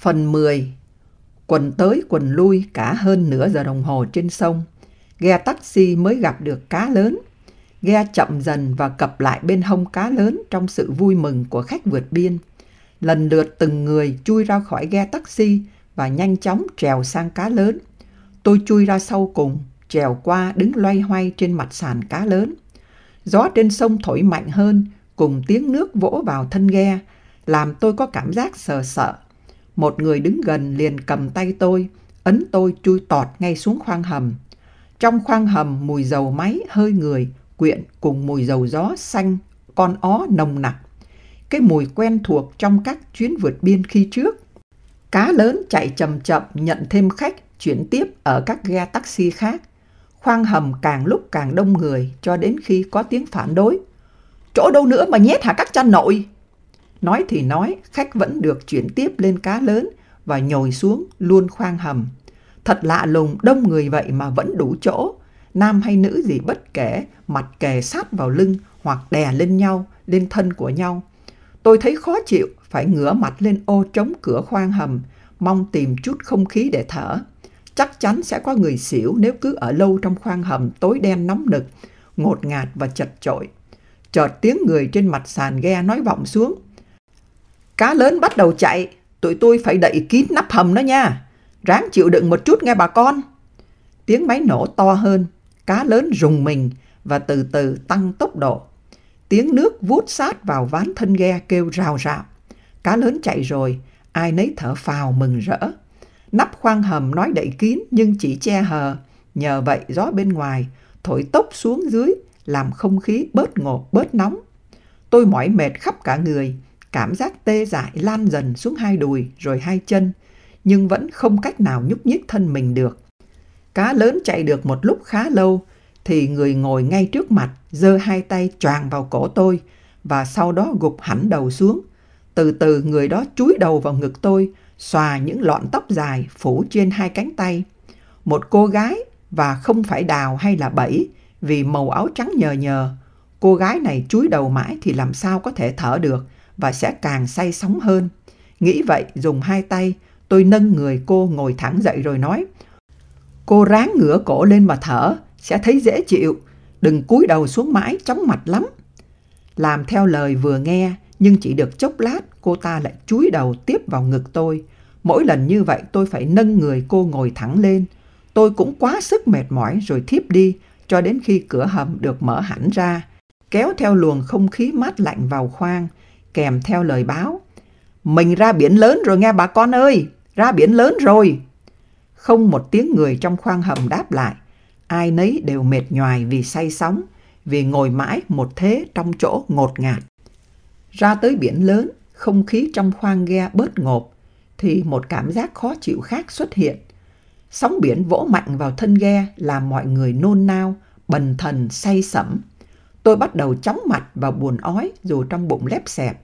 Phần 10 Quần tới quần lui cả hơn nửa giờ đồng hồ trên sông, ghe taxi mới gặp được cá lớn. Ghe chậm dần và cập lại bên hông cá lớn trong sự vui mừng của khách vượt biên. Lần lượt từng người chui ra khỏi ghe taxi và nhanh chóng trèo sang cá lớn. Tôi chui ra sau cùng, trèo qua đứng loay hoay trên mặt sàn cá lớn. Gió trên sông thổi mạnh hơn, cùng tiếng nước vỗ vào thân ghe, làm tôi có cảm giác sờ sợ một người đứng gần liền cầm tay tôi, ấn tôi chui tọt ngay xuống khoang hầm. Trong khoang hầm mùi dầu máy hơi người, quyện cùng mùi dầu gió xanh, con ó nồng nặc. Cái mùi quen thuộc trong các chuyến vượt biên khi trước. Cá lớn chạy chậm chậm nhận thêm khách, chuyển tiếp ở các ghe taxi khác. Khoang hầm càng lúc càng đông người cho đến khi có tiếng phản đối. Chỗ đâu nữa mà nhét hả các cha nội? Nói thì nói, khách vẫn được chuyển tiếp lên cá lớn và nhồi xuống luôn khoang hầm. Thật lạ lùng, đông người vậy mà vẫn đủ chỗ. Nam hay nữ gì bất kể, mặt kề sát vào lưng hoặc đè lên nhau, lên thân của nhau. Tôi thấy khó chịu, phải ngửa mặt lên ô chống cửa khoang hầm, mong tìm chút không khí để thở. Chắc chắn sẽ có người xỉu nếu cứ ở lâu trong khoang hầm tối đen nóng nực, ngột ngạt và chật chội. Chợt tiếng người trên mặt sàn ghe nói vọng xuống. Cá lớn bắt đầu chạy, tụi tôi phải đậy kín nắp hầm nó nha. Ráng chịu đựng một chút nghe bà con. Tiếng máy nổ to hơn, cá lớn rùng mình và từ từ tăng tốc độ. Tiếng nước vút sát vào ván thân ghe kêu rào rào. Cá lớn chạy rồi, ai nấy thở phào mừng rỡ. Nắp khoang hầm nói đậy kín nhưng chỉ che hờ. Nhờ vậy gió bên ngoài thổi tốc xuống dưới làm không khí bớt ngột bớt nóng. Tôi mỏi mệt khắp cả người, Cảm giác tê dại lan dần xuống hai đùi rồi hai chân, nhưng vẫn không cách nào nhúc nhích thân mình được. Cá lớn chạy được một lúc khá lâu, thì người ngồi ngay trước mặt giơ hai tay choàng vào cổ tôi và sau đó gục hẳn đầu xuống. Từ từ người đó chúi đầu vào ngực tôi, xòa những lọn tóc dài phủ trên hai cánh tay. Một cô gái và không phải đào hay là bẫy vì màu áo trắng nhờ nhờ. Cô gái này chúi đầu mãi thì làm sao có thể thở được và sẽ càng say sóng hơn. Nghĩ vậy, dùng hai tay, tôi nâng người cô ngồi thẳng dậy rồi nói. Cô ráng ngửa cổ lên mà thở, sẽ thấy dễ chịu. Đừng cúi đầu xuống mãi, chóng mặt lắm. Làm theo lời vừa nghe, nhưng chỉ được chốc lát, cô ta lại chúi đầu tiếp vào ngực tôi. Mỗi lần như vậy tôi phải nâng người cô ngồi thẳng lên. Tôi cũng quá sức mệt mỏi rồi thiếp đi, cho đến khi cửa hầm được mở hẳn ra. Kéo theo luồng không khí mát lạnh vào khoang, kèm theo lời báo. Mình ra biển lớn rồi nghe bà con ơi, ra biển lớn rồi. Không một tiếng người trong khoang hầm đáp lại, ai nấy đều mệt nhoài vì say sóng, vì ngồi mãi một thế trong chỗ ngột ngạt. Ra tới biển lớn, không khí trong khoang ghe bớt ngột thì một cảm giác khó chịu khác xuất hiện. Sóng biển vỗ mạnh vào thân ghe làm mọi người nôn nao, bần thần say sẩm. Tôi bắt đầu chóng mặt và buồn ói dù trong bụng lép xẹp.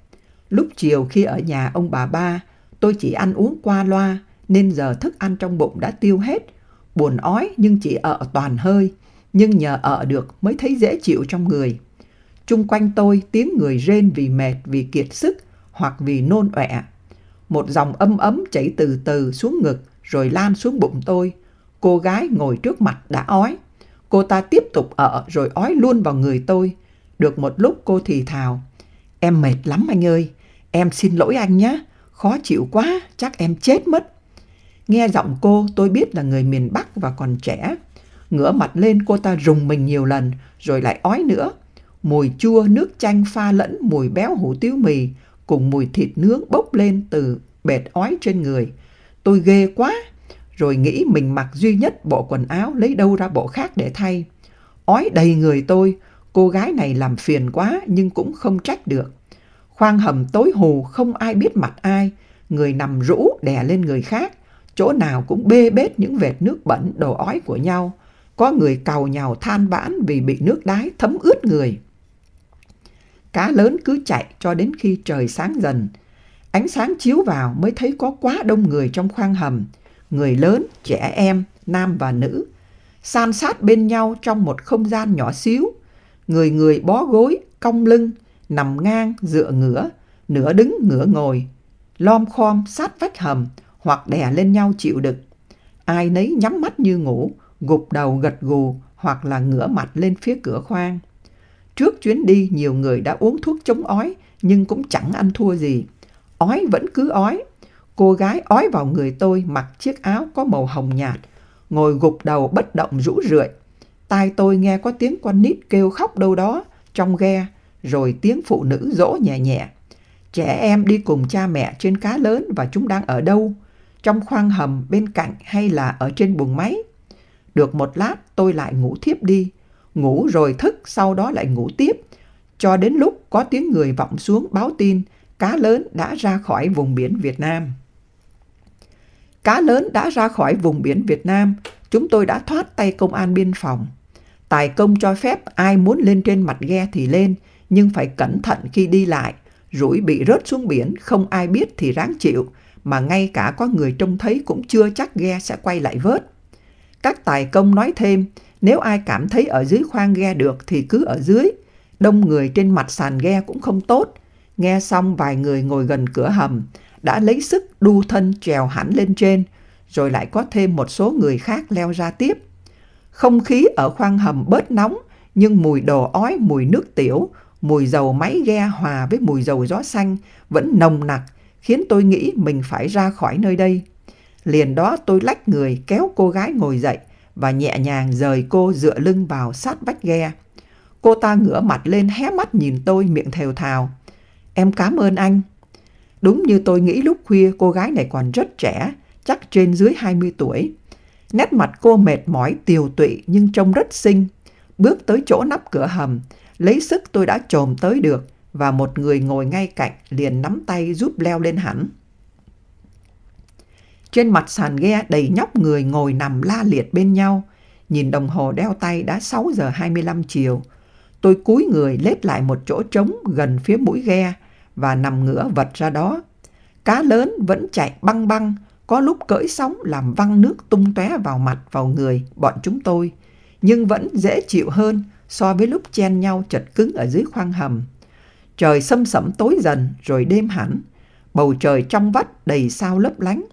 Lúc chiều khi ở nhà ông bà ba, tôi chỉ ăn uống qua loa nên giờ thức ăn trong bụng đã tiêu hết. Buồn ói nhưng chỉ ở toàn hơi, nhưng nhờ ở được mới thấy dễ chịu trong người. Chung quanh tôi tiếng người rên vì mệt, vì kiệt sức hoặc vì nôn ọe. Một dòng âm ấm chảy từ từ xuống ngực rồi lan xuống bụng tôi. Cô gái ngồi trước mặt đã ói. Cô ta tiếp tục ở rồi ói luôn vào người tôi. Được một lúc cô thì thào. Em mệt lắm anh ơi. Em xin lỗi anh nhé. Khó chịu quá, chắc em chết mất. Nghe giọng cô tôi biết là người miền Bắc và còn trẻ. Ngửa mặt lên cô ta rùng mình nhiều lần rồi lại ói nữa. Mùi chua nước chanh pha lẫn mùi béo hủ tiếu mì cùng mùi thịt nướng bốc lên từ bệt ói trên người. Tôi ghê quá, rồi nghĩ mình mặc duy nhất bộ quần áo lấy đâu ra bộ khác để thay. Ói đầy người tôi, cô gái này làm phiền quá nhưng cũng không trách được. Khoang hầm tối hù không ai biết mặt ai, người nằm rũ đè lên người khác, chỗ nào cũng bê bết những vệt nước bẩn đồ ói của nhau. Có người cầu nhào than vãn vì bị nước đái thấm ướt người. Cá lớn cứ chạy cho đến khi trời sáng dần. Ánh sáng chiếu vào mới thấy có quá đông người trong khoang hầm người lớn, trẻ em, nam và nữ, san sát bên nhau trong một không gian nhỏ xíu. Người người bó gối, cong lưng, nằm ngang, dựa ngửa, nửa đứng ngửa ngồi, lom khom sát vách hầm hoặc đè lên nhau chịu đựng. Ai nấy nhắm mắt như ngủ, gục đầu gật gù hoặc là ngửa mặt lên phía cửa khoang. Trước chuyến đi, nhiều người đã uống thuốc chống ói nhưng cũng chẳng ăn thua gì. Ói vẫn cứ ói, Cô gái ói vào người tôi mặc chiếc áo có màu hồng nhạt, ngồi gục đầu bất động rũ rượi. Tai tôi nghe có tiếng con nít kêu khóc đâu đó, trong ghe, rồi tiếng phụ nữ dỗ nhẹ nhẹ. Trẻ em đi cùng cha mẹ trên cá lớn và chúng đang ở đâu? Trong khoang hầm bên cạnh hay là ở trên buồng máy? Được một lát tôi lại ngủ thiếp đi, ngủ rồi thức sau đó lại ngủ tiếp, cho đến lúc có tiếng người vọng xuống báo tin cá lớn đã ra khỏi vùng biển Việt Nam. Cá lớn đã ra khỏi vùng biển Việt Nam, chúng tôi đã thoát tay công an biên phòng. Tài công cho phép ai muốn lên trên mặt ghe thì lên, nhưng phải cẩn thận khi đi lại. Rủi bị rớt xuống biển, không ai biết thì ráng chịu, mà ngay cả có người trông thấy cũng chưa chắc ghe sẽ quay lại vớt. Các tài công nói thêm, nếu ai cảm thấy ở dưới khoang ghe được thì cứ ở dưới. Đông người trên mặt sàn ghe cũng không tốt. Nghe xong vài người ngồi gần cửa hầm, đã lấy sức đu thân trèo hẳn lên trên, rồi lại có thêm một số người khác leo ra tiếp. Không khí ở khoang hầm bớt nóng, nhưng mùi đồ ói, mùi nước tiểu, mùi dầu máy ghe hòa với mùi dầu gió xanh vẫn nồng nặc, khiến tôi nghĩ mình phải ra khỏi nơi đây. Liền đó tôi lách người kéo cô gái ngồi dậy và nhẹ nhàng rời cô dựa lưng vào sát vách ghe. Cô ta ngửa mặt lên hé mắt nhìn tôi miệng thều thào. Em cảm ơn anh. Đúng như tôi nghĩ lúc khuya cô gái này còn rất trẻ, chắc trên dưới 20 tuổi. Nét mặt cô mệt mỏi, tiều tụy nhưng trông rất xinh. Bước tới chỗ nắp cửa hầm, lấy sức tôi đã trồm tới được và một người ngồi ngay cạnh liền nắm tay giúp leo lên hẳn. Trên mặt sàn ghe đầy nhóc người ngồi nằm la liệt bên nhau. Nhìn đồng hồ đeo tay đã 6 giờ 25 chiều. Tôi cúi người lết lại một chỗ trống gần phía mũi ghe, và nằm ngửa vật ra đó. Cá lớn vẫn chạy băng băng, có lúc cỡi sóng làm văng nước tung tóe vào mặt vào người bọn chúng tôi, nhưng vẫn dễ chịu hơn so với lúc chen nhau chật cứng ở dưới khoang hầm. Trời sâm sẫm tối dần rồi đêm hẳn, bầu trời trong vắt đầy sao lấp lánh.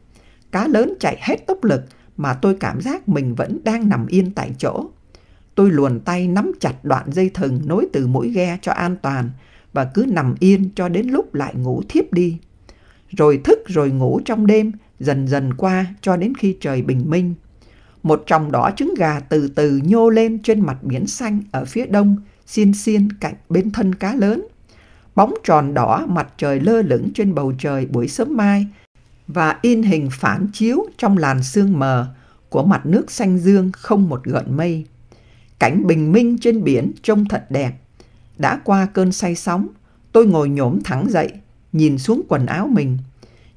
Cá lớn chạy hết tốc lực mà tôi cảm giác mình vẫn đang nằm yên tại chỗ. Tôi luồn tay nắm chặt đoạn dây thừng nối từ mũi ghe cho an toàn và cứ nằm yên cho đến lúc lại ngủ thiếp đi. Rồi thức rồi ngủ trong đêm, dần dần qua cho đến khi trời bình minh. Một tròng đỏ trứng gà từ từ nhô lên trên mặt biển xanh ở phía đông, xiên xiên cạnh bên thân cá lớn. Bóng tròn đỏ mặt trời lơ lửng trên bầu trời buổi sớm mai và in hình phản chiếu trong làn sương mờ của mặt nước xanh dương không một gợn mây. Cảnh bình minh trên biển trông thật đẹp đã qua cơn say sóng, tôi ngồi nhổm thẳng dậy, nhìn xuống quần áo mình.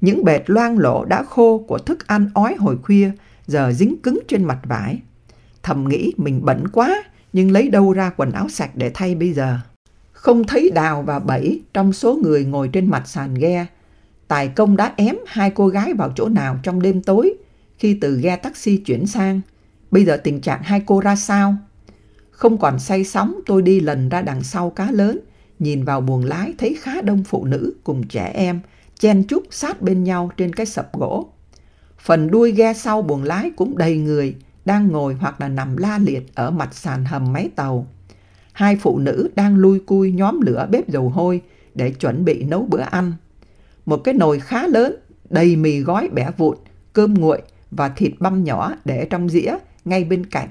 Những bệt loang lộ đã khô của thức ăn ói hồi khuya giờ dính cứng trên mặt vải. Thầm nghĩ mình bẩn quá, nhưng lấy đâu ra quần áo sạch để thay bây giờ. Không thấy Đào và Bảy trong số người ngồi trên mặt sàn ghe. Tài công đã ém hai cô gái vào chỗ nào trong đêm tối khi từ ghe taxi chuyển sang. Bây giờ tình trạng hai cô ra sao không còn say sóng, tôi đi lần ra đằng sau cá lớn, nhìn vào buồng lái thấy khá đông phụ nữ cùng trẻ em, chen chúc sát bên nhau trên cái sập gỗ. Phần đuôi ghe sau buồng lái cũng đầy người, đang ngồi hoặc là nằm la liệt ở mặt sàn hầm máy tàu. Hai phụ nữ đang lui cui nhóm lửa bếp dầu hôi để chuẩn bị nấu bữa ăn. Một cái nồi khá lớn, đầy mì gói bẻ vụn, cơm nguội và thịt băm nhỏ để trong dĩa ngay bên cạnh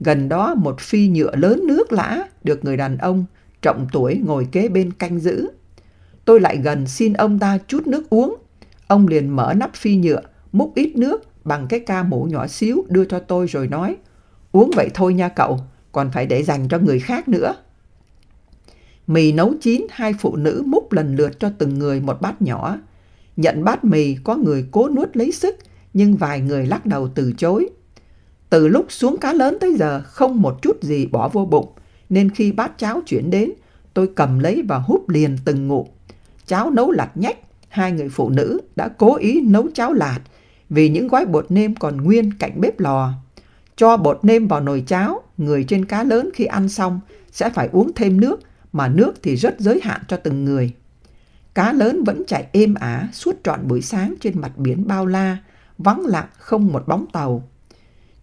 Gần đó một phi nhựa lớn nước lã được người đàn ông trọng tuổi ngồi kế bên canh giữ. Tôi lại gần xin ông ta chút nước uống. Ông liền mở nắp phi nhựa, múc ít nước bằng cái ca mũ nhỏ xíu đưa cho tôi rồi nói Uống vậy thôi nha cậu, còn phải để dành cho người khác nữa. Mì nấu chín, hai phụ nữ múc lần lượt cho từng người một bát nhỏ. Nhận bát mì có người cố nuốt lấy sức, nhưng vài người lắc đầu từ chối. Từ lúc xuống cá lớn tới giờ không một chút gì bỏ vô bụng, nên khi bát cháo chuyển đến, tôi cầm lấy và húp liền từng ngụm. Cháo nấu lạt nhách, hai người phụ nữ đã cố ý nấu cháo lạt vì những gói bột nêm còn nguyên cạnh bếp lò. Cho bột nêm vào nồi cháo, người trên cá lớn khi ăn xong sẽ phải uống thêm nước, mà nước thì rất giới hạn cho từng người. Cá lớn vẫn chạy êm ả suốt trọn buổi sáng trên mặt biển bao la, vắng lặng không một bóng tàu.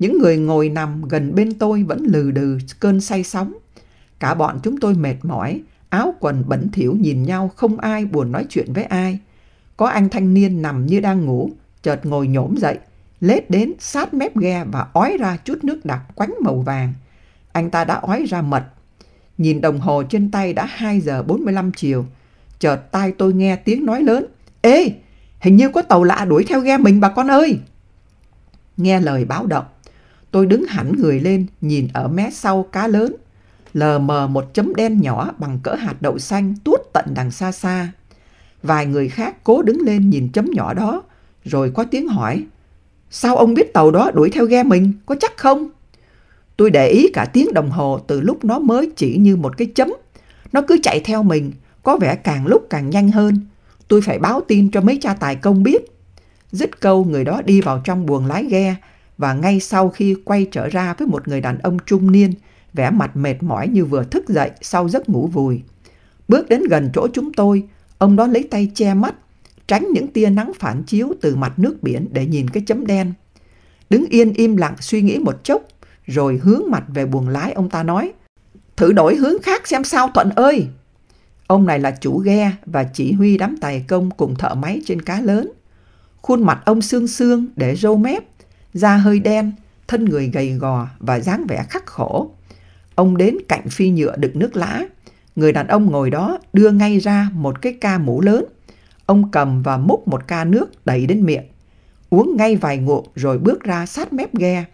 Những người ngồi nằm gần bên tôi vẫn lừ đừ cơn say sóng. Cả bọn chúng tôi mệt mỏi, áo quần bẩn thỉu nhìn nhau không ai buồn nói chuyện với ai. Có anh thanh niên nằm như đang ngủ, chợt ngồi nhổm dậy, lết đến sát mép ghe và ói ra chút nước đặc quánh màu vàng. Anh ta đã ói ra mật. Nhìn đồng hồ trên tay đã 2 giờ 45 chiều. Chợt tai tôi nghe tiếng nói lớn. Ê, hình như có tàu lạ đuổi theo ghe mình bà con ơi. Nghe lời báo động, Tôi đứng hẳn người lên, nhìn ở mé sau cá lớn. Lờ mờ một chấm đen nhỏ bằng cỡ hạt đậu xanh tuốt tận đằng xa xa. Vài người khác cố đứng lên nhìn chấm nhỏ đó, rồi có tiếng hỏi. Sao ông biết tàu đó đuổi theo ghe mình, có chắc không? Tôi để ý cả tiếng đồng hồ từ lúc nó mới chỉ như một cái chấm. Nó cứ chạy theo mình, có vẻ càng lúc càng nhanh hơn. Tôi phải báo tin cho mấy cha tài công biết. Dứt câu người đó đi vào trong buồng lái ghe, và ngay sau khi quay trở ra với một người đàn ông trung niên, vẻ mặt mệt mỏi như vừa thức dậy sau giấc ngủ vùi. Bước đến gần chỗ chúng tôi, ông đó lấy tay che mắt, tránh những tia nắng phản chiếu từ mặt nước biển để nhìn cái chấm đen. Đứng yên im lặng suy nghĩ một chốc, rồi hướng mặt về buồng lái ông ta nói, Thử đổi hướng khác xem sao Thuận ơi! Ông này là chủ ghe và chỉ huy đám tài công cùng thợ máy trên cá lớn. Khuôn mặt ông xương xương để râu mép, da hơi đen, thân người gầy gò và dáng vẻ khắc khổ. Ông đến cạnh phi nhựa đựng nước lã. Người đàn ông ngồi đó đưa ngay ra một cái ca mũ lớn. Ông cầm và múc một ca nước đẩy đến miệng. Uống ngay vài ngụm rồi bước ra sát mép ghe.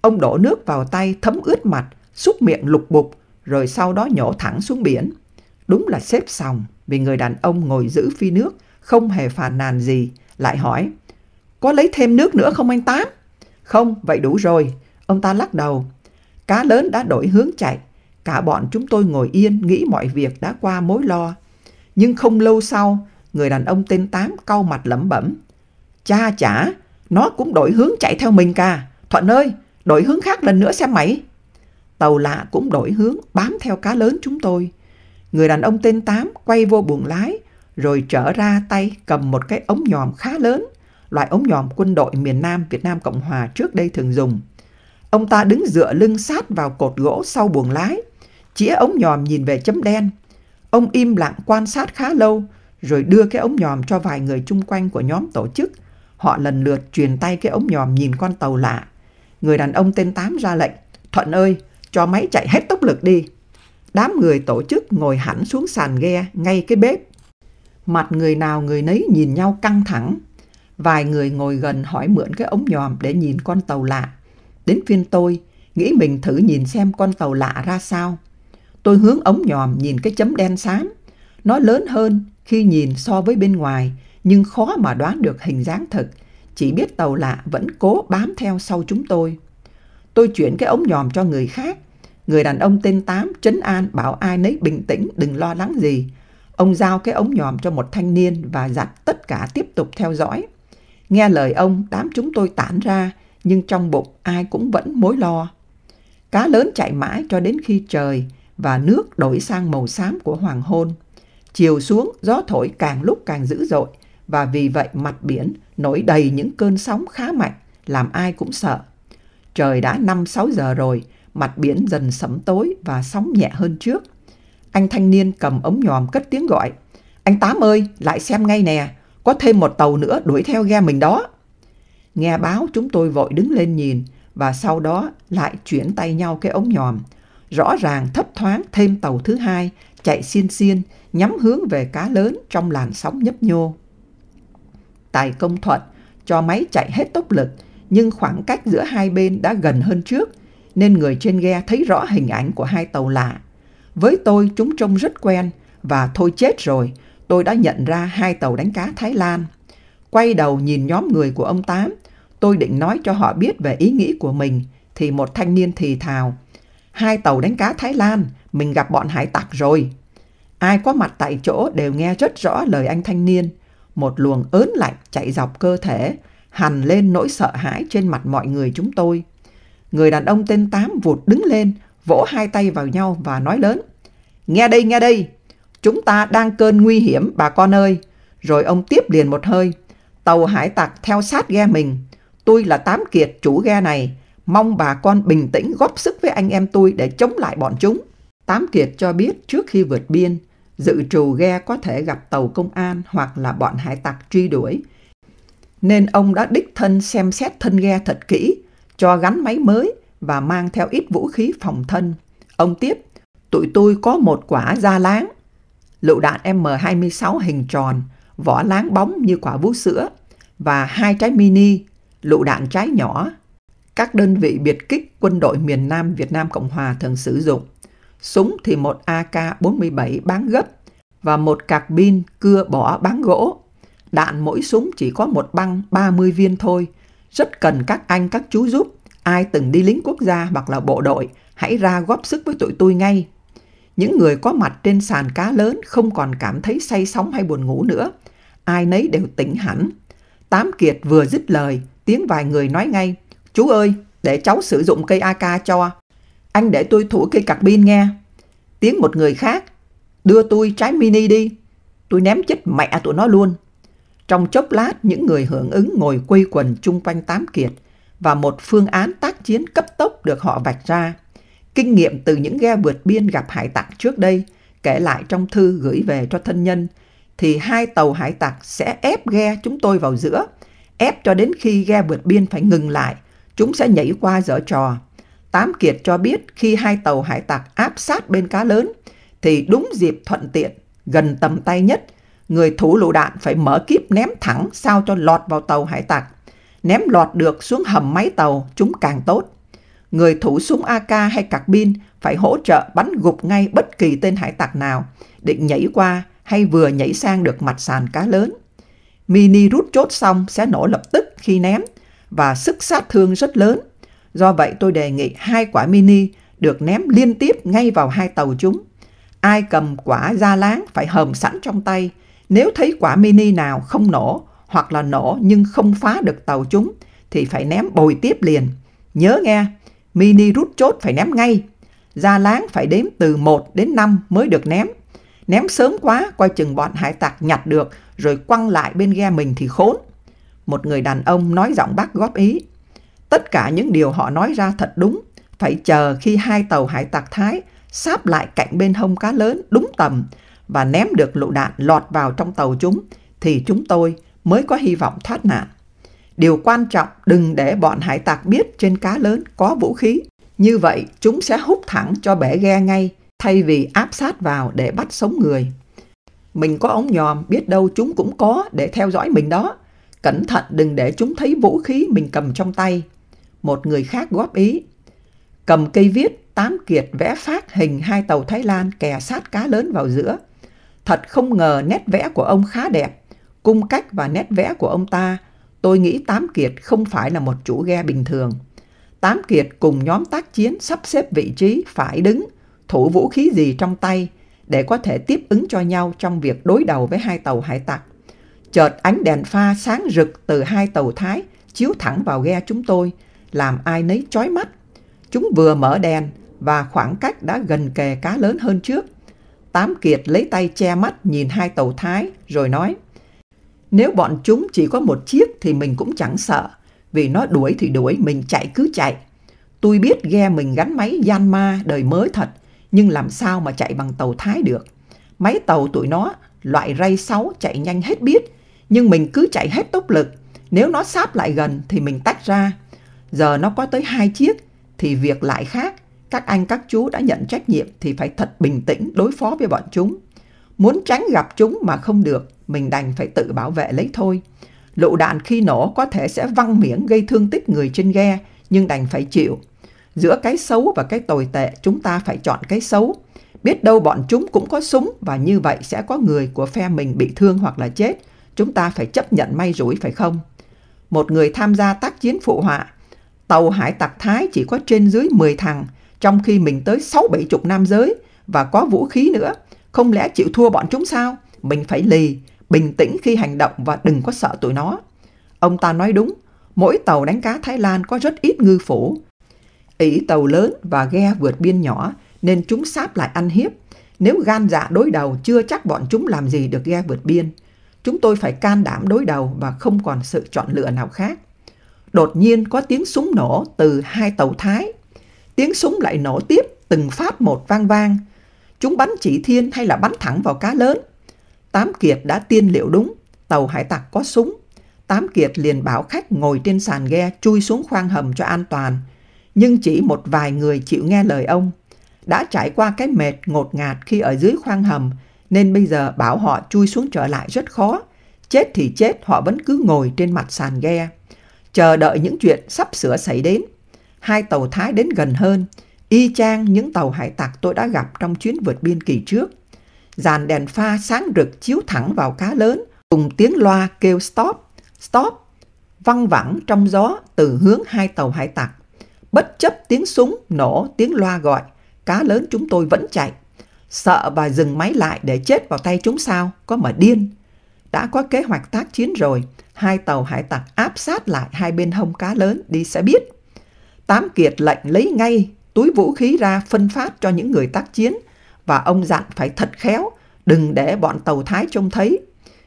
Ông đổ nước vào tay thấm ướt mặt, xúc miệng lục bục, rồi sau đó nhổ thẳng xuống biển. Đúng là xếp sòng, vì người đàn ông ngồi giữ phi nước, không hề phàn nàn gì, lại hỏi, có lấy thêm nước nữa không anh Tám? Không, vậy đủ rồi. Ông ta lắc đầu. Cá lớn đã đổi hướng chạy. Cả bọn chúng tôi ngồi yên nghĩ mọi việc đã qua mối lo. Nhưng không lâu sau, người đàn ông tên Tám cau mặt lẩm bẩm. Cha chả, nó cũng đổi hướng chạy theo mình cả. Thuận ơi, đổi hướng khác lần nữa xem mày. Tàu lạ cũng đổi hướng bám theo cá lớn chúng tôi. Người đàn ông tên Tám quay vô buồng lái, rồi trở ra tay cầm một cái ống nhòm khá lớn, loại ống nhòm quân đội miền Nam Việt Nam Cộng Hòa trước đây thường dùng. Ông ta đứng dựa lưng sát vào cột gỗ sau buồng lái, chĩa ống nhòm nhìn về chấm đen. Ông im lặng quan sát khá lâu, rồi đưa cái ống nhòm cho vài người chung quanh của nhóm tổ chức. Họ lần lượt truyền tay cái ống nhòm nhìn con tàu lạ. Người đàn ông tên Tám ra lệnh, Thuận ơi, cho máy chạy hết tốc lực đi. Đám người tổ chức ngồi hẳn xuống sàn ghe ngay cái bếp. Mặt người nào người nấy nhìn nhau căng thẳng, Vài người ngồi gần hỏi mượn cái ống nhòm để nhìn con tàu lạ. Đến phiên tôi, nghĩ mình thử nhìn xem con tàu lạ ra sao. Tôi hướng ống nhòm nhìn cái chấm đen xám. Nó lớn hơn khi nhìn so với bên ngoài, nhưng khó mà đoán được hình dáng thật Chỉ biết tàu lạ vẫn cố bám theo sau chúng tôi. Tôi chuyển cái ống nhòm cho người khác. Người đàn ông tên Tám trấn an bảo ai nấy bình tĩnh, đừng lo lắng gì. Ông giao cái ống nhòm cho một thanh niên và dặn tất cả tiếp tục theo dõi. Nghe lời ông, đám chúng tôi tản ra, nhưng trong bụng ai cũng vẫn mối lo. Cá lớn chạy mãi cho đến khi trời và nước đổi sang màu xám của hoàng hôn. Chiều xuống, gió thổi càng lúc càng dữ dội và vì vậy mặt biển nổi đầy những cơn sóng khá mạnh, làm ai cũng sợ. Trời đã 5-6 giờ rồi, mặt biển dần sẫm tối và sóng nhẹ hơn trước. Anh thanh niên cầm ống nhòm cất tiếng gọi. Anh Tám ơi, lại xem ngay nè, có thêm một tàu nữa đuổi theo ghe mình đó. Nghe báo chúng tôi vội đứng lên nhìn và sau đó lại chuyển tay nhau cái ống nhòm. Rõ ràng thấp thoáng thêm tàu thứ hai chạy xiên xiên nhắm hướng về cá lớn trong làn sóng nhấp nhô. Tài công thuật cho máy chạy hết tốc lực nhưng khoảng cách giữa hai bên đã gần hơn trước nên người trên ghe thấy rõ hình ảnh của hai tàu lạ. Với tôi chúng trông rất quen và thôi chết rồi, tôi đã nhận ra hai tàu đánh cá Thái Lan. Quay đầu nhìn nhóm người của ông Tám, tôi định nói cho họ biết về ý nghĩ của mình, thì một thanh niên thì thào. Hai tàu đánh cá Thái Lan, mình gặp bọn hải tặc rồi. Ai có mặt tại chỗ đều nghe rất rõ lời anh thanh niên. Một luồng ớn lạnh chạy dọc cơ thể, hằn lên nỗi sợ hãi trên mặt mọi người chúng tôi. Người đàn ông tên Tám vụt đứng lên, vỗ hai tay vào nhau và nói lớn. Nghe đây, nghe đây, Chúng ta đang cơn nguy hiểm bà con ơi. Rồi ông tiếp liền một hơi. Tàu hải tặc theo sát ghe mình. Tôi là Tám Kiệt chủ ghe này. Mong bà con bình tĩnh góp sức với anh em tôi để chống lại bọn chúng. Tám Kiệt cho biết trước khi vượt biên, dự trù ghe có thể gặp tàu công an hoặc là bọn hải tặc truy đuổi. Nên ông đã đích thân xem xét thân ghe thật kỹ, cho gắn máy mới và mang theo ít vũ khí phòng thân. Ông tiếp, tụi tôi có một quả da láng, lựu đạn M26 hình tròn, vỏ láng bóng như quả vú sữa và hai trái mini, lựu đạn trái nhỏ. Các đơn vị biệt kích quân đội miền Nam Việt Nam Cộng Hòa thường sử dụng. Súng thì một AK-47 bán gấp và một cạc pin cưa bỏ bán gỗ. Đạn mỗi súng chỉ có một băng 30 viên thôi. Rất cần các anh các chú giúp. Ai từng đi lính quốc gia hoặc là bộ đội, hãy ra góp sức với tụi tôi ngay. Những người có mặt trên sàn cá lớn không còn cảm thấy say sóng hay buồn ngủ nữa. Ai nấy đều tỉnh hẳn. Tám Kiệt vừa dứt lời, tiếng vài người nói ngay. Chú ơi, để cháu sử dụng cây AK cho. Anh để tôi thủ cây cạc pin nghe. Tiếng một người khác. Đưa tôi trái mini đi. Tôi ném chết mẹ tụi nó luôn. Trong chốc lát, những người hưởng ứng ngồi quây quần chung quanh Tám Kiệt và một phương án tác chiến cấp tốc được họ vạch ra. Kinh nghiệm từ những ghe vượt biên gặp hải tặc trước đây, kể lại trong thư gửi về cho thân nhân, thì hai tàu hải tặc sẽ ép ghe chúng tôi vào giữa, ép cho đến khi ghe vượt biên phải ngừng lại, chúng sẽ nhảy qua dở trò. Tám Kiệt cho biết khi hai tàu hải tặc áp sát bên cá lớn, thì đúng dịp thuận tiện, gần tầm tay nhất, người thủ lựu đạn phải mở kiếp ném thẳng sao cho lọt vào tàu hải tặc. Ném lọt được xuống hầm máy tàu, chúng càng tốt người thủ súng AK hay cạc pin phải hỗ trợ bắn gục ngay bất kỳ tên hải tặc nào, định nhảy qua hay vừa nhảy sang được mặt sàn cá lớn. Mini rút chốt xong sẽ nổ lập tức khi ném và sức sát thương rất lớn. Do vậy tôi đề nghị hai quả mini được ném liên tiếp ngay vào hai tàu chúng. Ai cầm quả da láng phải hầm sẵn trong tay. Nếu thấy quả mini nào không nổ hoặc là nổ nhưng không phá được tàu chúng thì phải ném bồi tiếp liền. Nhớ nghe, Mini rút chốt phải ném ngay. Ra láng phải đếm từ 1 đến 5 mới được ném. Ném sớm quá, coi chừng bọn hải tặc nhặt được rồi quăng lại bên ghe mình thì khốn. Một người đàn ông nói giọng bác góp ý. Tất cả những điều họ nói ra thật đúng. Phải chờ khi hai tàu hải tặc Thái sáp lại cạnh bên hông cá lớn đúng tầm và ném được lựu đạn lọt vào trong tàu chúng thì chúng tôi mới có hy vọng thoát nạn. Điều quan trọng đừng để bọn hải tặc biết trên cá lớn có vũ khí. Như vậy, chúng sẽ hút thẳng cho bể ghe ngay, thay vì áp sát vào để bắt sống người. Mình có ống nhòm, biết đâu chúng cũng có để theo dõi mình đó. Cẩn thận đừng để chúng thấy vũ khí mình cầm trong tay. Một người khác góp ý. Cầm cây viết, Tám Kiệt vẽ phát hình hai tàu Thái Lan kè sát cá lớn vào giữa. Thật không ngờ nét vẽ của ông khá đẹp. Cung cách và nét vẽ của ông ta – Tôi nghĩ Tám Kiệt không phải là một chủ ghe bình thường. Tám Kiệt cùng nhóm tác chiến sắp xếp vị trí phải đứng, thủ vũ khí gì trong tay để có thể tiếp ứng cho nhau trong việc đối đầu với hai tàu hải tặc. Chợt ánh đèn pha sáng rực từ hai tàu Thái chiếu thẳng vào ghe chúng tôi, làm ai nấy chói mắt. Chúng vừa mở đèn và khoảng cách đã gần kề cá lớn hơn trước. Tám Kiệt lấy tay che mắt nhìn hai tàu Thái rồi nói – nếu bọn chúng chỉ có một chiếc thì mình cũng chẳng sợ, vì nó đuổi thì đuổi, mình chạy cứ chạy. Tôi biết ghe mình gắn máy gian ma đời mới thật, nhưng làm sao mà chạy bằng tàu Thái được. Máy tàu tụi nó, loại ray 6 chạy nhanh hết biết, nhưng mình cứ chạy hết tốc lực. Nếu nó sáp lại gần thì mình tách ra. Giờ nó có tới hai chiếc, thì việc lại khác. Các anh các chú đã nhận trách nhiệm thì phải thật bình tĩnh đối phó với bọn chúng. Muốn tránh gặp chúng mà không được, mình đành phải tự bảo vệ lấy thôi. Lựu đạn khi nổ có thể sẽ văng miếng gây thương tích người trên ghe, nhưng đành phải chịu. Giữa cái xấu và cái tồi tệ, chúng ta phải chọn cái xấu. Biết đâu bọn chúng cũng có súng và như vậy sẽ có người của phe mình bị thương hoặc là chết. Chúng ta phải chấp nhận may rủi phải không? Một người tham gia tác chiến phụ họa. Tàu hải tặc Thái chỉ có trên dưới 10 thằng, trong khi mình tới 6-70 nam giới và có vũ khí nữa – không lẽ chịu thua bọn chúng sao? Mình phải lì, bình tĩnh khi hành động và đừng có sợ tụi nó. Ông ta nói đúng, mỗi tàu đánh cá Thái Lan có rất ít ngư phủ. Ý tàu lớn và ghe vượt biên nhỏ nên chúng sáp lại ăn hiếp. Nếu gan dạ đối đầu chưa chắc bọn chúng làm gì được ghe vượt biên. Chúng tôi phải can đảm đối đầu và không còn sự chọn lựa nào khác. Đột nhiên có tiếng súng nổ từ hai tàu Thái. Tiếng súng lại nổ tiếp từng phát một vang vang chúng bắn chỉ thiên hay là bắn thẳng vào cá lớn. Tám Kiệt đã tiên liệu đúng, tàu hải tặc có súng. Tám Kiệt liền bảo khách ngồi trên sàn ghe chui xuống khoang hầm cho an toàn. Nhưng chỉ một vài người chịu nghe lời ông. Đã trải qua cái mệt ngột ngạt khi ở dưới khoang hầm, nên bây giờ bảo họ chui xuống trở lại rất khó. Chết thì chết, họ vẫn cứ ngồi trên mặt sàn ghe. Chờ đợi những chuyện sắp sửa xảy đến. Hai tàu Thái đến gần hơn, y chang những tàu hải tặc tôi đã gặp trong chuyến vượt biên kỳ trước. Dàn đèn pha sáng rực chiếu thẳng vào cá lớn, cùng tiếng loa kêu stop, stop, văng vẳng trong gió từ hướng hai tàu hải tặc. Bất chấp tiếng súng, nổ, tiếng loa gọi, cá lớn chúng tôi vẫn chạy. Sợ và dừng máy lại để chết vào tay chúng sao, có mà điên. Đã có kế hoạch tác chiến rồi, hai tàu hải tặc áp sát lại hai bên hông cá lớn đi sẽ biết. Tám Kiệt lệnh lấy ngay túi vũ khí ra phân phát cho những người tác chiến và ông dặn phải thật khéo, đừng để bọn tàu Thái trông thấy.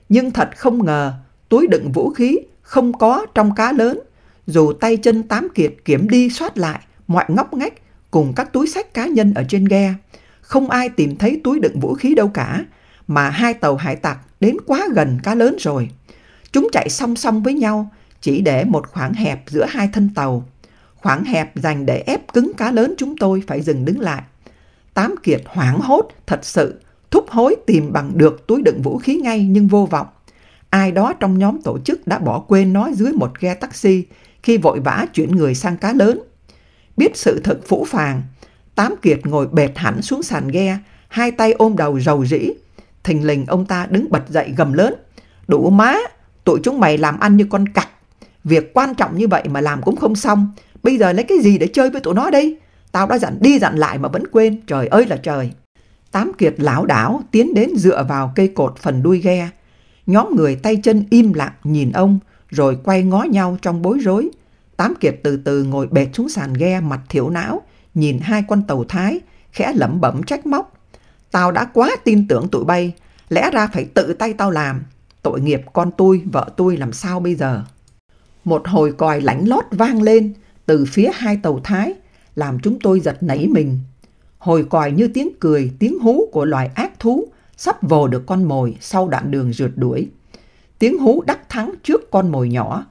Nhưng thật không ngờ, túi đựng vũ khí không có trong cá lớn, dù tay chân tám kiệt kiểm đi soát lại mọi ngóc ngách cùng các túi sách cá nhân ở trên ghe. Không ai tìm thấy túi đựng vũ khí đâu cả, mà hai tàu hải tặc đến quá gần cá lớn rồi. Chúng chạy song song với nhau, chỉ để một khoảng hẹp giữa hai thân tàu, Khoảng hẹp dành để ép cứng cá lớn chúng tôi phải dừng đứng lại. Tám Kiệt hoảng hốt thật sự, thúc hối tìm bằng được túi đựng vũ khí ngay nhưng vô vọng. Ai đó trong nhóm tổ chức đã bỏ quên nó dưới một ghe taxi khi vội vã chuyển người sang cá lớn. Biết sự thật phũ phàng, Tám Kiệt ngồi bệt hẳn xuống sàn ghe, hai tay ôm đầu rầu rĩ. Thình lình ông ta đứng bật dậy gầm lớn. Đủ má, tụi chúng mày làm ăn như con cặc. Việc quan trọng như vậy mà làm cũng không xong. Bây giờ lấy cái gì để chơi với tụi nó đây? Tao đã dặn đi dặn lại mà vẫn quên, trời ơi là trời. Tám Kiệt lão đảo tiến đến dựa vào cây cột phần đuôi ghe. Nhóm người tay chân im lặng nhìn ông, rồi quay ngó nhau trong bối rối. Tám Kiệt từ từ ngồi bệt xuống sàn ghe mặt thiểu não, nhìn hai con tàu Thái, khẽ lẩm bẩm trách móc. Tao đã quá tin tưởng tụi bay, lẽ ra phải tự tay tao làm. Tội nghiệp con tôi, vợ tôi làm sao bây giờ? Một hồi còi lãnh lót vang lên, từ phía hai tàu Thái, làm chúng tôi giật nảy mình. Hồi còi như tiếng cười, tiếng hú của loài ác thú sắp vồ được con mồi sau đoạn đường rượt đuổi. Tiếng hú đắc thắng trước con mồi nhỏ,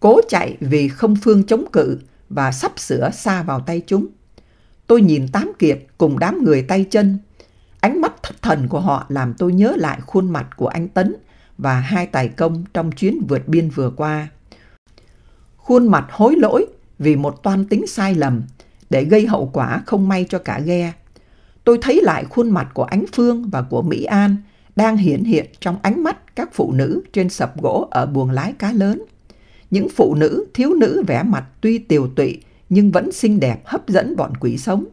cố chạy vì không phương chống cự và sắp sửa xa vào tay chúng. Tôi nhìn Tám Kiệt cùng đám người tay chân. Ánh mắt thất thần của họ làm tôi nhớ lại khuôn mặt của anh Tấn và hai tài công trong chuyến vượt biên vừa qua. Khuôn mặt hối lỗi vì một toan tính sai lầm để gây hậu quả không may cho cả ghe. Tôi thấy lại khuôn mặt của Ánh Phương và của Mỹ An đang hiển hiện trong ánh mắt các phụ nữ trên sập gỗ ở buồng lái cá lớn. Những phụ nữ, thiếu nữ vẻ mặt tuy tiều tụy nhưng vẫn xinh đẹp hấp dẫn bọn quỷ sống.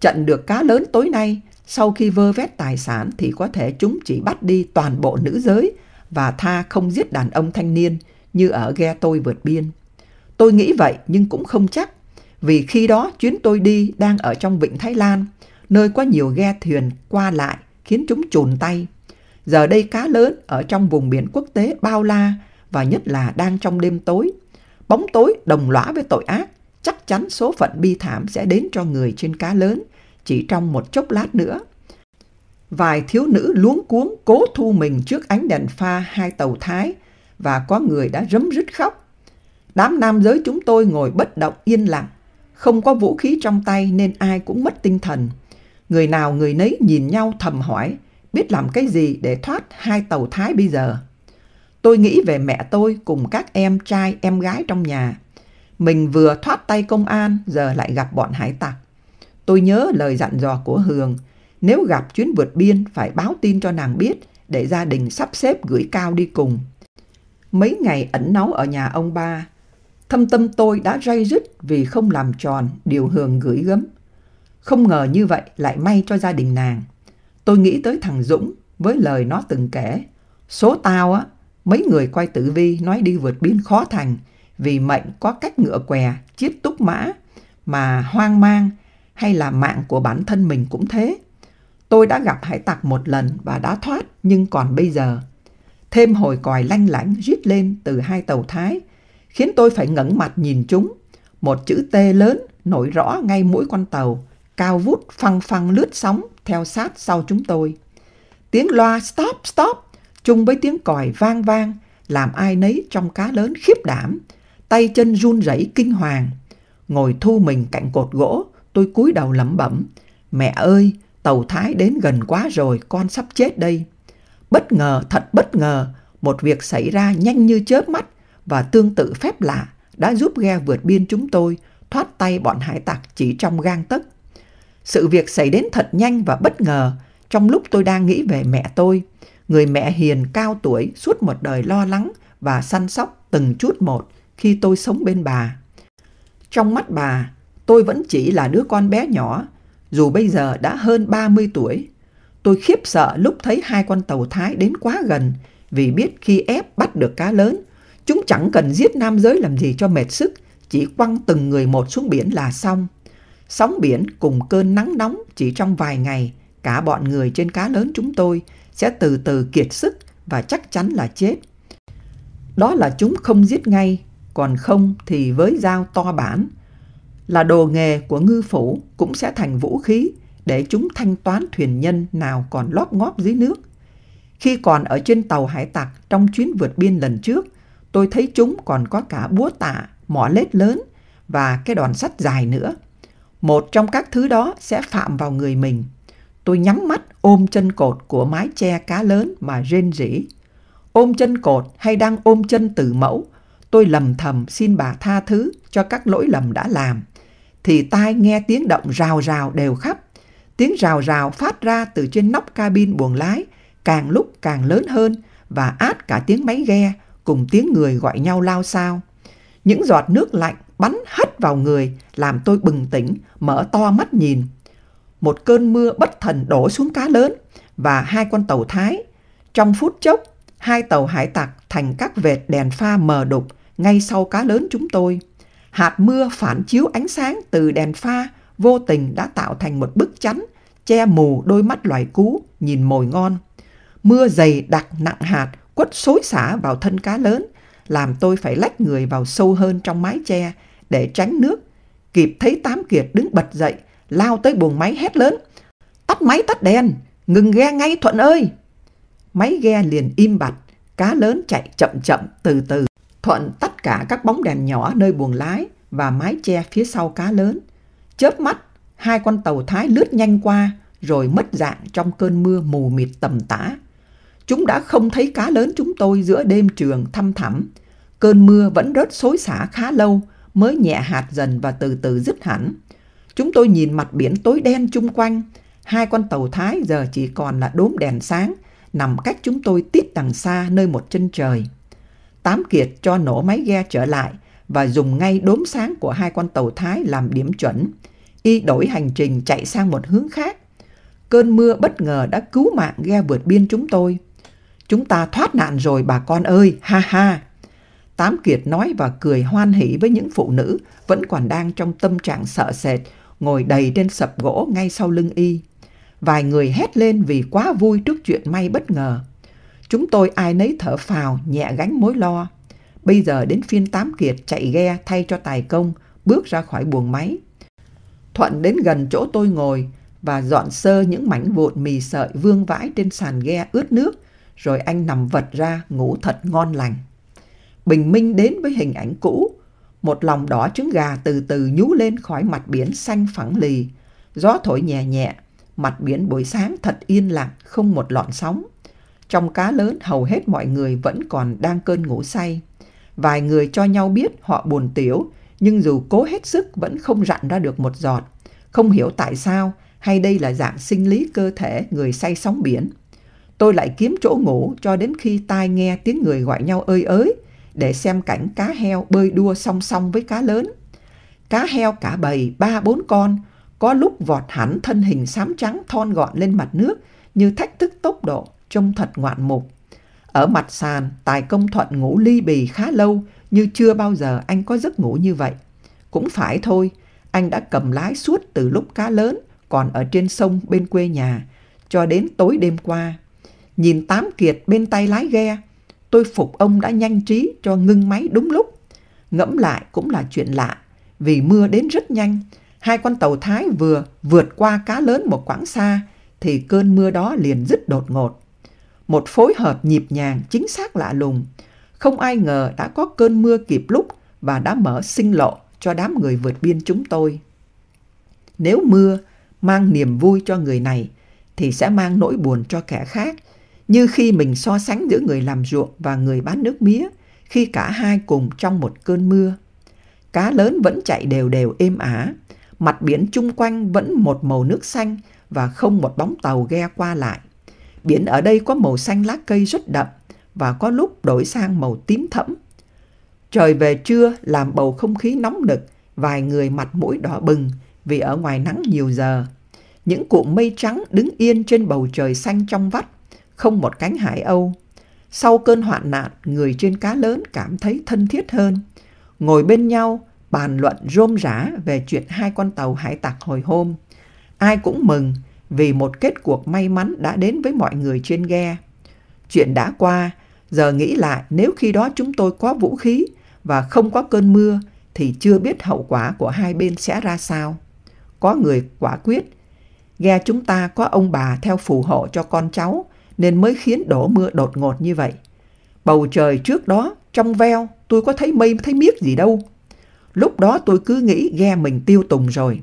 Trận được cá lớn tối nay, sau khi vơ vét tài sản thì có thể chúng chỉ bắt đi toàn bộ nữ giới và tha không giết đàn ông thanh niên như ở ghe tôi vượt biên. Tôi nghĩ vậy nhưng cũng không chắc, vì khi đó chuyến tôi đi đang ở trong vịnh Thái Lan, nơi có nhiều ghe thuyền qua lại khiến chúng chùn tay. Giờ đây cá lớn ở trong vùng biển quốc tế bao la và nhất là đang trong đêm tối. Bóng tối đồng lõa với tội ác, chắc chắn số phận bi thảm sẽ đến cho người trên cá lớn chỉ trong một chốc lát nữa. Vài thiếu nữ luống cuống cố thu mình trước ánh đèn pha hai tàu Thái và có người đã rấm rứt khóc Đám nam giới chúng tôi ngồi bất động yên lặng, không có vũ khí trong tay nên ai cũng mất tinh thần. Người nào người nấy nhìn nhau thầm hỏi, biết làm cái gì để thoát hai tàu Thái bây giờ. Tôi nghĩ về mẹ tôi cùng các em trai em gái trong nhà. Mình vừa thoát tay công an, giờ lại gặp bọn hải tặc. Tôi nhớ lời dặn dò của Hường, nếu gặp chuyến vượt biên phải báo tin cho nàng biết để gia đình sắp xếp gửi cao đi cùng. Mấy ngày ẩn náu ở nhà ông ba, Thâm tâm tôi đã day dứt vì không làm tròn điều Hường gửi gắm. Không ngờ như vậy lại may cho gia đình nàng. Tôi nghĩ tới thằng Dũng với lời nó từng kể. Số tao á, mấy người quay tử vi nói đi vượt biên khó thành vì mệnh có cách ngựa què, chiết túc mã mà hoang mang hay là mạng của bản thân mình cũng thế. Tôi đã gặp hải tặc một lần và đã thoát nhưng còn bây giờ. Thêm hồi còi lanh lảnh rít lên từ hai tàu Thái khiến tôi phải ngẩn mặt nhìn chúng. Một chữ T lớn nổi rõ ngay mũi con tàu, cao vút phăng phăng lướt sóng theo sát sau chúng tôi. Tiếng loa stop stop chung với tiếng còi vang vang làm ai nấy trong cá lớn khiếp đảm, tay chân run rẩy kinh hoàng. Ngồi thu mình cạnh cột gỗ, tôi cúi đầu lẩm bẩm, "Mẹ ơi, tàu Thái đến gần quá rồi, con sắp chết đây." Bất ngờ, thật bất ngờ, một việc xảy ra nhanh như chớp mắt và tương tự phép lạ đã giúp ghe vượt biên chúng tôi thoát tay bọn hải tặc chỉ trong gang tấc. Sự việc xảy đến thật nhanh và bất ngờ trong lúc tôi đang nghĩ về mẹ tôi, người mẹ hiền cao tuổi suốt một đời lo lắng và săn sóc từng chút một khi tôi sống bên bà. Trong mắt bà, tôi vẫn chỉ là đứa con bé nhỏ, dù bây giờ đã hơn 30 tuổi. Tôi khiếp sợ lúc thấy hai con tàu Thái đến quá gần vì biết khi ép bắt được cá lớn Chúng chẳng cần giết nam giới làm gì cho mệt sức, chỉ quăng từng người một xuống biển là xong. Sóng biển cùng cơn nắng nóng chỉ trong vài ngày, cả bọn người trên cá lớn chúng tôi sẽ từ từ kiệt sức và chắc chắn là chết. Đó là chúng không giết ngay, còn không thì với dao to bản. Là đồ nghề của ngư phủ cũng sẽ thành vũ khí để chúng thanh toán thuyền nhân nào còn lóp ngóp dưới nước. Khi còn ở trên tàu hải tặc trong chuyến vượt biên lần trước, tôi thấy chúng còn có cả búa tạ, mỏ lết lớn và cái đòn sắt dài nữa. Một trong các thứ đó sẽ phạm vào người mình. Tôi nhắm mắt ôm chân cột của mái che cá lớn mà rên rỉ. Ôm chân cột hay đang ôm chân từ mẫu, tôi lầm thầm xin bà tha thứ cho các lỗi lầm đã làm. Thì tai nghe tiếng động rào rào đều khắp. Tiếng rào rào phát ra từ trên nóc cabin buồng lái, càng lúc càng lớn hơn và át cả tiếng máy ghe, cùng tiếng người gọi nhau lao sao. Những giọt nước lạnh bắn hắt vào người, làm tôi bừng tỉnh, mở to mắt nhìn. Một cơn mưa bất thần đổ xuống cá lớn và hai con tàu Thái. Trong phút chốc, hai tàu hải tặc thành các vệt đèn pha mờ đục ngay sau cá lớn chúng tôi. Hạt mưa phản chiếu ánh sáng từ đèn pha vô tình đã tạo thành một bức chắn che mù đôi mắt loài cú nhìn mồi ngon. Mưa dày đặc nặng hạt quất xối xả vào thân cá lớn, làm tôi phải lách người vào sâu hơn trong mái che để tránh nước. Kịp thấy Tám Kiệt đứng bật dậy, lao tới buồng máy hét lớn. Tắt máy tắt đèn, ngừng ghe ngay Thuận ơi! Máy ghe liền im bặt, cá lớn chạy chậm chậm từ từ. Thuận tắt cả các bóng đèn nhỏ nơi buồng lái và mái che phía sau cá lớn. Chớp mắt, hai con tàu Thái lướt nhanh qua rồi mất dạng trong cơn mưa mù mịt tầm tã. Chúng đã không thấy cá lớn chúng tôi giữa đêm trường thăm thẳm. Cơn mưa vẫn rớt xối xả khá lâu, mới nhẹ hạt dần và từ từ dứt hẳn. Chúng tôi nhìn mặt biển tối đen chung quanh. Hai con tàu Thái giờ chỉ còn là đốm đèn sáng, nằm cách chúng tôi tít đằng xa nơi một chân trời. Tám Kiệt cho nổ máy ghe trở lại và dùng ngay đốm sáng của hai con tàu Thái làm điểm chuẩn. Y đổi hành trình chạy sang một hướng khác. Cơn mưa bất ngờ đã cứu mạng ghe vượt biên chúng tôi. Chúng ta thoát nạn rồi bà con ơi, ha ha. Tám Kiệt nói và cười hoan hỉ với những phụ nữ vẫn còn đang trong tâm trạng sợ sệt, ngồi đầy trên sập gỗ ngay sau lưng y. Vài người hét lên vì quá vui trước chuyện may bất ngờ. Chúng tôi ai nấy thở phào, nhẹ gánh mối lo. Bây giờ đến phiên Tám Kiệt chạy ghe thay cho tài công, bước ra khỏi buồng máy. Thuận đến gần chỗ tôi ngồi và dọn sơ những mảnh vụn mì sợi vương vãi trên sàn ghe ướt nước rồi anh nằm vật ra ngủ thật ngon lành. Bình minh đến với hình ảnh cũ, một lòng đỏ trứng gà từ từ nhú lên khỏi mặt biển xanh phẳng lì. Gió thổi nhẹ nhẹ, mặt biển buổi sáng thật yên lặng, không một lọn sóng. Trong cá lớn hầu hết mọi người vẫn còn đang cơn ngủ say. Vài người cho nhau biết họ buồn tiểu, nhưng dù cố hết sức vẫn không rặn ra được một giọt. Không hiểu tại sao, hay đây là dạng sinh lý cơ thể người say sóng biển. Tôi lại kiếm chỗ ngủ cho đến khi tai nghe tiếng người gọi nhau ơi ới để xem cảnh cá heo bơi đua song song với cá lớn. Cá heo cả bầy ba bốn con có lúc vọt hẳn thân hình xám trắng thon gọn lên mặt nước như thách thức tốc độ trông thật ngoạn mục. Ở mặt sàn, Tài Công Thuận ngủ ly bì khá lâu, như chưa bao giờ anh có giấc ngủ như vậy. Cũng phải thôi, anh đã cầm lái suốt từ lúc cá lớn còn ở trên sông bên quê nhà, cho đến tối đêm qua nhìn Tám Kiệt bên tay lái ghe, tôi phục ông đã nhanh trí cho ngưng máy đúng lúc. Ngẫm lại cũng là chuyện lạ, vì mưa đến rất nhanh, hai con tàu Thái vừa vượt qua cá lớn một quãng xa, thì cơn mưa đó liền dứt đột ngột. Một phối hợp nhịp nhàng chính xác lạ lùng, không ai ngờ đã có cơn mưa kịp lúc và đã mở sinh lộ cho đám người vượt biên chúng tôi. Nếu mưa mang niềm vui cho người này, thì sẽ mang nỗi buồn cho kẻ khác – như khi mình so sánh giữa người làm ruộng và người bán nước mía, khi cả hai cùng trong một cơn mưa. Cá lớn vẫn chạy đều đều êm ả, mặt biển chung quanh vẫn một màu nước xanh và không một bóng tàu ghe qua lại. Biển ở đây có màu xanh lá cây rất đậm và có lúc đổi sang màu tím thẫm. Trời về trưa làm bầu không khí nóng nực, vài người mặt mũi đỏ bừng vì ở ngoài nắng nhiều giờ. Những cụm mây trắng đứng yên trên bầu trời xanh trong vắt không một cánh hải âu. Sau cơn hoạn nạn, người trên cá lớn cảm thấy thân thiết hơn. Ngồi bên nhau, bàn luận rôm rã về chuyện hai con tàu hải tặc hồi hôm. Ai cũng mừng vì một kết cuộc may mắn đã đến với mọi người trên ghe. Chuyện đã qua, giờ nghĩ lại nếu khi đó chúng tôi có vũ khí và không có cơn mưa thì chưa biết hậu quả của hai bên sẽ ra sao. Có người quả quyết, ghe chúng ta có ông bà theo phù hộ cho con cháu nên mới khiến đổ mưa đột ngột như vậy. Bầu trời trước đó, trong veo, tôi có thấy mây thấy miếc gì đâu. Lúc đó tôi cứ nghĩ ghe mình tiêu tùng rồi.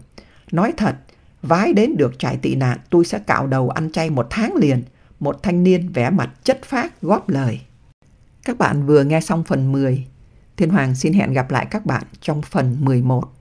Nói thật, vái đến được trại tị nạn tôi sẽ cạo đầu ăn chay một tháng liền. Một thanh niên vẻ mặt chất phát góp lời. Các bạn vừa nghe xong phần 10. Thiên Hoàng xin hẹn gặp lại các bạn trong phần 11.